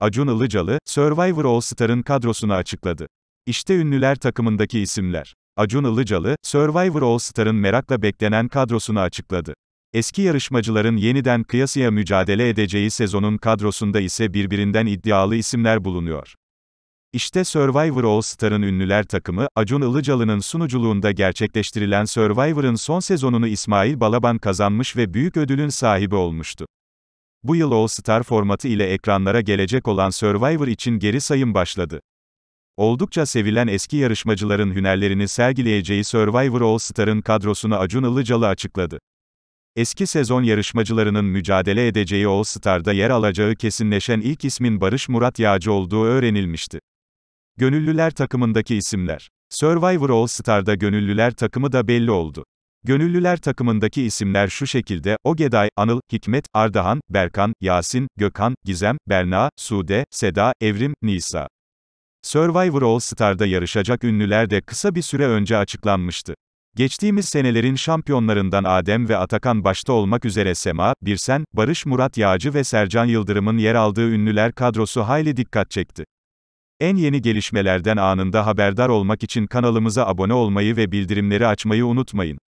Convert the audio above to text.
Acun Ilıcalı, Survivor All Star'ın kadrosunu açıkladı. İşte ünlüler takımındaki isimler. Acun Ilıcalı, Survivor All Star'ın merakla beklenen kadrosunu açıkladı. Eski yarışmacıların yeniden kıyasıya mücadele edeceği sezonun kadrosunda ise birbirinden iddialı isimler bulunuyor. İşte Survivor All Star'ın ünlüler takımı, Acun Ilıcalı'nın sunuculuğunda gerçekleştirilen Survivor'ın son sezonunu İsmail Balaban kazanmış ve büyük ödülün sahibi olmuştu. Bu yıl All-Star formatı ile ekranlara gelecek olan Survivor için geri sayım başladı. Oldukça sevilen eski yarışmacıların hünerlerini sergileyeceği Survivor All-Star'ın kadrosunu Acun Ilıcalı açıkladı. Eski sezon yarışmacılarının mücadele edeceği All-Star'da yer alacağı kesinleşen ilk ismin Barış Murat Yağcı olduğu öğrenilmişti. Gönüllüler takımındaki isimler. Survivor All-Star'da gönüllüler takımı da belli oldu. Gönüllüler takımındaki isimler şu şekilde, Ogeday, Anıl, Hikmet, Ardahan, Berkan, Yasin, Gökhan, Gizem, Berna, Sude, Seda, Evrim, Nisa. Survivor All Star'da yarışacak ünlüler de kısa bir süre önce açıklanmıştı. Geçtiğimiz senelerin şampiyonlarından Adem ve Atakan başta olmak üzere Sema, Birsen, Barış Murat Yağcı ve Sercan Yıldırım'ın yer aldığı ünlüler kadrosu hayli dikkat çekti. En yeni gelişmelerden anında haberdar olmak için kanalımıza abone olmayı ve bildirimleri açmayı unutmayın.